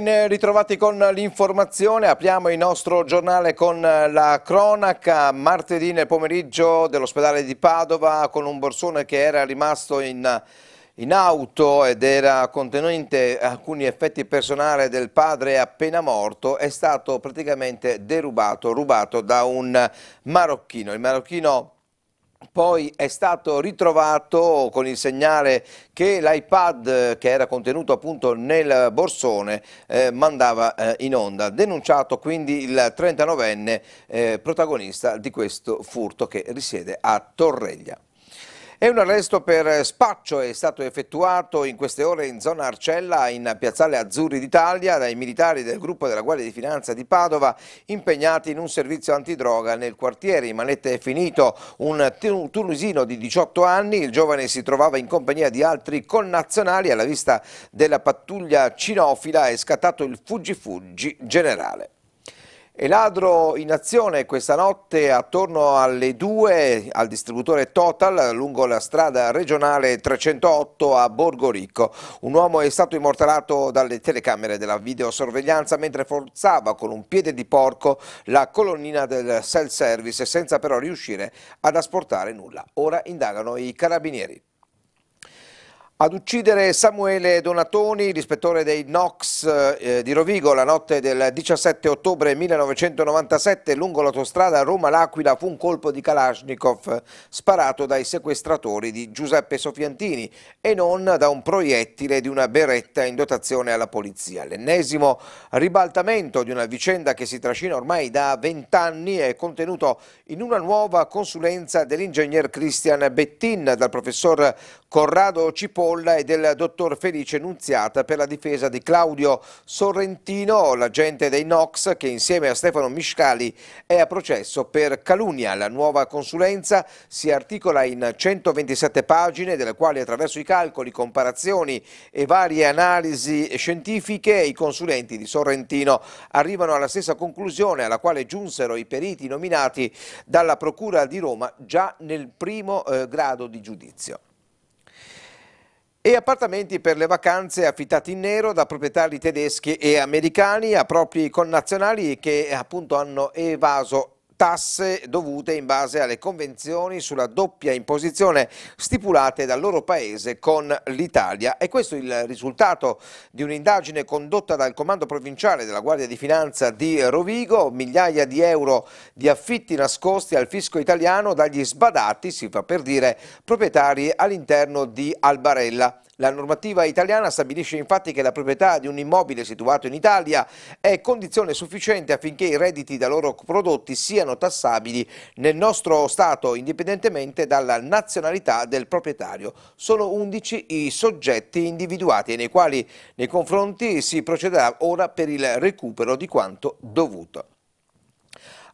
Ben ritrovati con l'informazione, apriamo il nostro giornale con eh, la cronaca. Martedì nel pomeriggio dell'ospedale di Padova con un borsone che era rimasto in, in auto ed era contenente alcuni effetti personali del padre appena morto è stato praticamente derubato, rubato da un marocchino. Il marocchino poi è stato ritrovato con il segnale che l'iPad che era contenuto appunto nel borsone eh, mandava eh, in onda. Denunciato quindi il 39enne eh, protagonista di questo furto che risiede a Torreglia. E un arresto per spaccio è stato effettuato in queste ore in zona Arcella, in piazzale Azzurri d'Italia, dai militari del gruppo della Guardia di Finanza di Padova impegnati in un servizio antidroga nel quartiere. In manette è finito un tunisino di 18 anni, il giovane si trovava in compagnia di altri connazionali alla vista della pattuglia cinofila è scattato il fuggi-fuggi generale. E ladro in azione questa notte attorno alle 2 al distributore Total lungo la strada regionale 308 a Borgo Ricco. Un uomo è stato immortalato dalle telecamere della videosorveglianza mentre forzava con un piede di porco la colonnina del self-service senza però riuscire ad asportare nulla. Ora indagano i carabinieri. Ad uccidere Samuele Donatoni, l'ispettore dei NOx eh, di Rovigo, la notte del 17 ottobre 1997 lungo l'autostrada Roma-L'Aquila fu un colpo di Kalashnikov sparato dai sequestratori di Giuseppe Sofiantini e non da un proiettile di una beretta in dotazione alla polizia. L'ennesimo ribaltamento di una vicenda che si trascina ormai da vent'anni è contenuto in una nuova consulenza dell'ingegner Christian Bettin dal professor Corrado Cipolli Cipolla e del dottor Felice Nunziata per la difesa di Claudio Sorrentino, l'agente dei NOX che insieme a Stefano Miscali è a processo per calunnia. La nuova consulenza si articola in 127 pagine, delle quali attraverso i calcoli, comparazioni e varie analisi scientifiche i consulenti di Sorrentino arrivano alla stessa conclusione alla quale giunsero i periti nominati dalla Procura di Roma già nel primo eh, grado di giudizio e appartamenti per le vacanze affittati in nero da proprietari tedeschi e americani a propri connazionali che appunto hanno evaso tasse dovute in base alle convenzioni sulla doppia imposizione stipulate dal loro paese con l'Italia. E questo è il risultato di un'indagine condotta dal Comando Provinciale della Guardia di Finanza di Rovigo, migliaia di euro di affitti nascosti al fisco italiano dagli sbadati, si fa per dire, proprietari all'interno di Albarella. La normativa italiana stabilisce infatti che la proprietà di un immobile situato in Italia è condizione sufficiente affinché i redditi da loro prodotti siano tassabili nel nostro Stato indipendentemente dalla nazionalità del proprietario. Sono 11 i soggetti individuati e nei quali nei confronti si procederà ora per il recupero di quanto dovuto.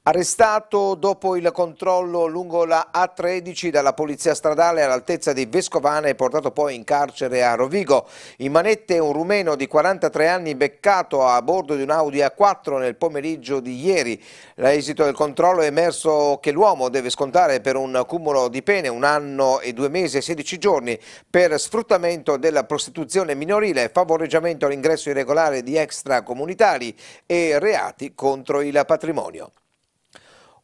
Arrestato dopo il controllo lungo la A13 dalla polizia stradale all'altezza di Vescovana e portato poi in carcere a Rovigo. In manette un rumeno di 43 anni beccato a bordo di un Audi A4 nel pomeriggio di ieri. L'esito del controllo è emerso che l'uomo deve scontare per un cumulo di pene un anno e due mesi e 16 giorni per sfruttamento della prostituzione minorile, favoreggiamento all'ingresso irregolare di extracomunitari e reati contro il patrimonio.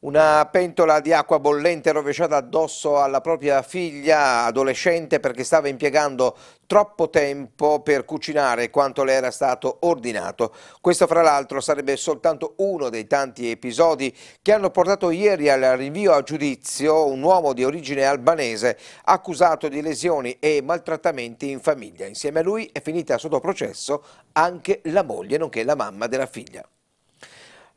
Una pentola di acqua bollente rovesciata addosso alla propria figlia adolescente perché stava impiegando troppo tempo per cucinare quanto le era stato ordinato. Questo fra l'altro sarebbe soltanto uno dei tanti episodi che hanno portato ieri al rinvio a giudizio un uomo di origine albanese accusato di lesioni e maltrattamenti in famiglia. Insieme a lui è finita sotto processo anche la moglie nonché la mamma della figlia.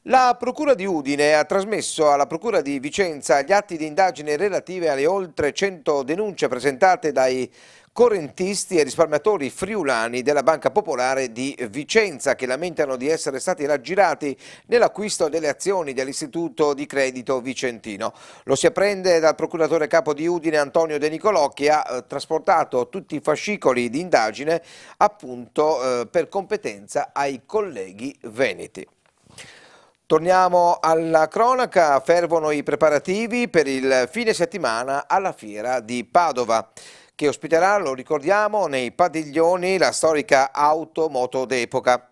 La Procura di Udine ha trasmesso alla Procura di Vicenza gli atti di indagine relative alle oltre 100 denunce presentate dai correntisti e risparmiatori friulani della Banca Popolare di Vicenza che lamentano di essere stati raggirati nell'acquisto delle azioni dell'Istituto di Credito Vicentino. Lo si apprende dal procuratore capo di Udine Antonio De Nicolò che ha eh, trasportato tutti i fascicoli di indagine appunto eh, per competenza ai colleghi veneti. Torniamo alla cronaca, fervono i preparativi per il fine settimana alla fiera di Padova che ospiterà, lo ricordiamo, nei padiglioni la storica auto moto d'epoca.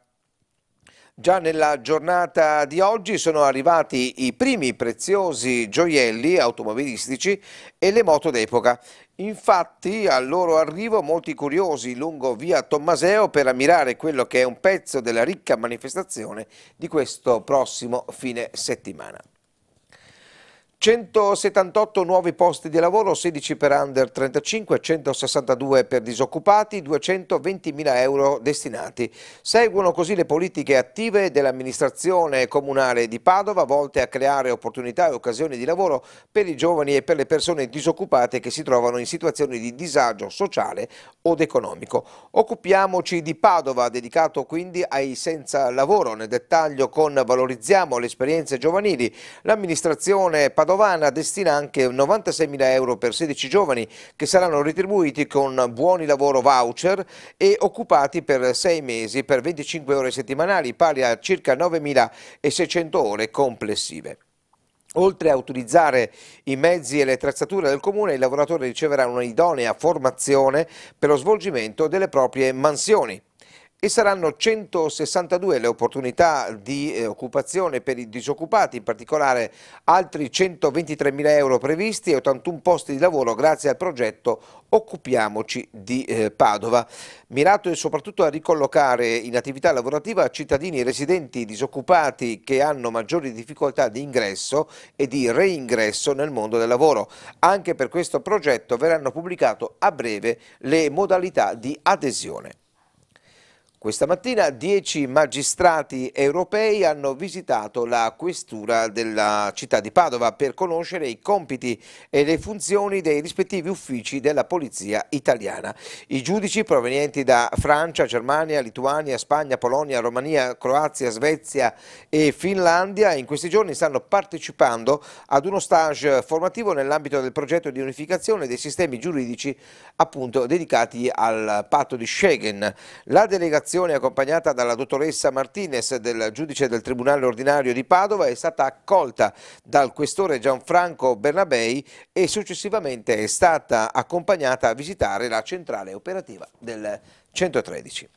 Già nella giornata di oggi sono arrivati i primi preziosi gioielli automobilistici e le moto d'epoca. Infatti al loro arrivo molti curiosi lungo via Tommaseo per ammirare quello che è un pezzo della ricca manifestazione di questo prossimo fine settimana. 178 nuovi posti di lavoro, 16 per under 35, 162 per disoccupati, 220.000 euro destinati. Seguono così le politiche attive dell'amministrazione comunale di Padova volte a creare opportunità e occasioni di lavoro per i giovani e per le persone disoccupate che si trovano in situazioni di disagio sociale ed economico. Occupiamoci di Padova, dedicato quindi ai senza lavoro. Nel dettaglio con Valorizziamo le esperienze giovanili, l'amministrazione padovana Padovana destina anche 96.000 euro per 16 giovani che saranno retribuiti con buoni lavoro voucher e occupati per 6 mesi per 25 ore settimanali, pari a circa 9.600 ore complessive. Oltre a utilizzare i mezzi e le attrezzature del comune, il lavoratore riceverà un'idonea formazione per lo svolgimento delle proprie mansioni e saranno 162 le opportunità di eh, occupazione per i disoccupati, in particolare altri 123 mila euro previsti e 81 posti di lavoro grazie al progetto Occupiamoci di eh, Padova, mirato soprattutto a ricollocare in attività lavorativa cittadini residenti disoccupati che hanno maggiori difficoltà di ingresso e di reingresso nel mondo del lavoro. Anche per questo progetto verranno pubblicate a breve le modalità di adesione. Questa mattina 10 magistrati europei hanno visitato la questura della città di Padova per conoscere i compiti e le funzioni dei rispettivi uffici della polizia italiana. I giudici provenienti da Francia, Germania, Lituania, Spagna, Polonia, Romania, Croazia, Svezia e Finlandia in questi giorni stanno partecipando ad uno stage formativo nell'ambito del progetto di unificazione dei sistemi giuridici appunto dedicati al patto di Schengen. La delegazione relazione accompagnata dalla dottoressa Martinez del giudice del Tribunale ordinario di Padova è stata accolta dal questore Gianfranco Bernabei e successivamente è stata accompagnata a visitare la centrale operativa del 113.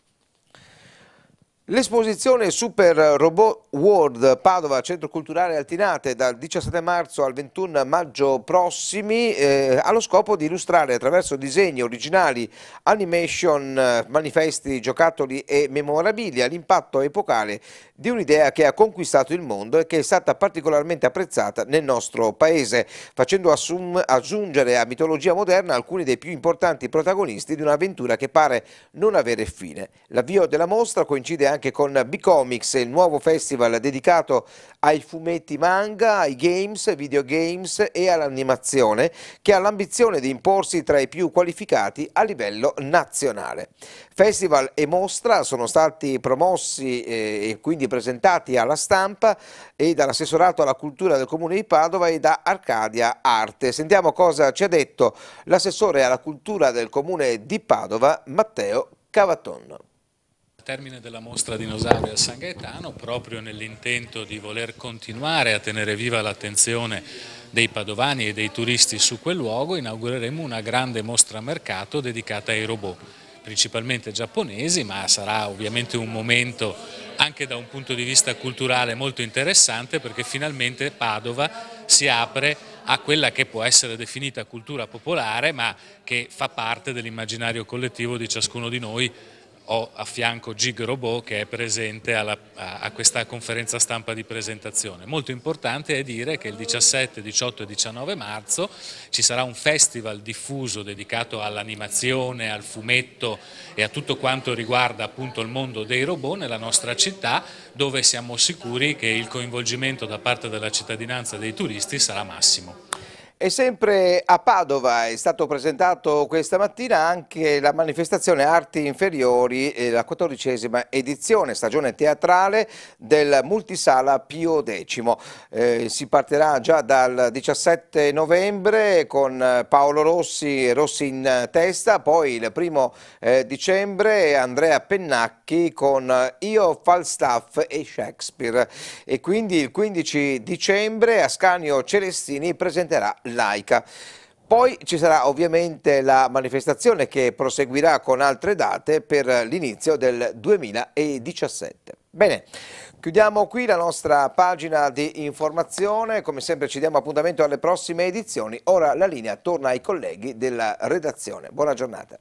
L'esposizione Super Robot World Padova Centro Culturale Altinate dal 17 marzo al 21 maggio prossimi eh, ha lo scopo di illustrare attraverso disegni originali, animation, eh, manifesti, giocattoli e memorabilia l'impatto epocale di un'idea che ha conquistato il mondo e che è stata particolarmente apprezzata nel nostro paese, facendo aggiungere a mitologia moderna alcuni dei più importanti protagonisti di un'avventura che pare non avere fine. L'avvio della mostra coincide anche anche con B-Comics, il nuovo festival dedicato ai fumetti manga, ai games, videogames e all'animazione, che ha l'ambizione di imporsi tra i più qualificati a livello nazionale. Festival e mostra sono stati promossi eh, e quindi presentati alla stampa e dall'assessorato alla cultura del comune di Padova e da Arcadia Arte. Sentiamo cosa ci ha detto l'assessore alla cultura del comune di Padova, Matteo Cavatonno. Al termine della mostra dinosauri a San Gaetano, proprio nell'intento di voler continuare a tenere viva l'attenzione dei padovani e dei turisti su quel luogo, inaugureremo una grande mostra mercato dedicata ai robot, principalmente giapponesi, ma sarà ovviamente un momento anche da un punto di vista culturale molto interessante perché finalmente Padova si apre a quella che può essere definita cultura popolare ma che fa parte dell'immaginario collettivo di ciascuno di noi ho a fianco Gig Robot che è presente alla, a, a, questa conferenza stampa di presentazione. Molto importante è dire che il 17, 18 e 19 marzo ci sarà un festival diffuso dedicato all'animazione, al fumetto e a tutto quanto riguarda appunto il mondo dei robot nella nostra città dove siamo sicuri che il coinvolgimento da parte della cittadinanza e dei turisti sarà massimo. E sempre a Padova è stato presentato questa mattina anche la manifestazione Arti Inferiori, la quattordicesima edizione, stagione teatrale del multisala Pio X. Eh, si partirà già dal 17 novembre con Paolo Rossi, Rossi in testa, poi il primo eh, dicembre Andrea Pennacchi con Io, Falstaff e Shakespeare. E quindi il 15 dicembre Ascanio Celestini presenterà laica. Poi ci sarà ovviamente la manifestazione che proseguirà con altre date per l'inizio del 2017. Bene, chiudiamo qui la nostra pagina di informazione, come sempre ci diamo appuntamento alle prossime edizioni, ora la linea torna ai colleghi della redazione. Buona giornata.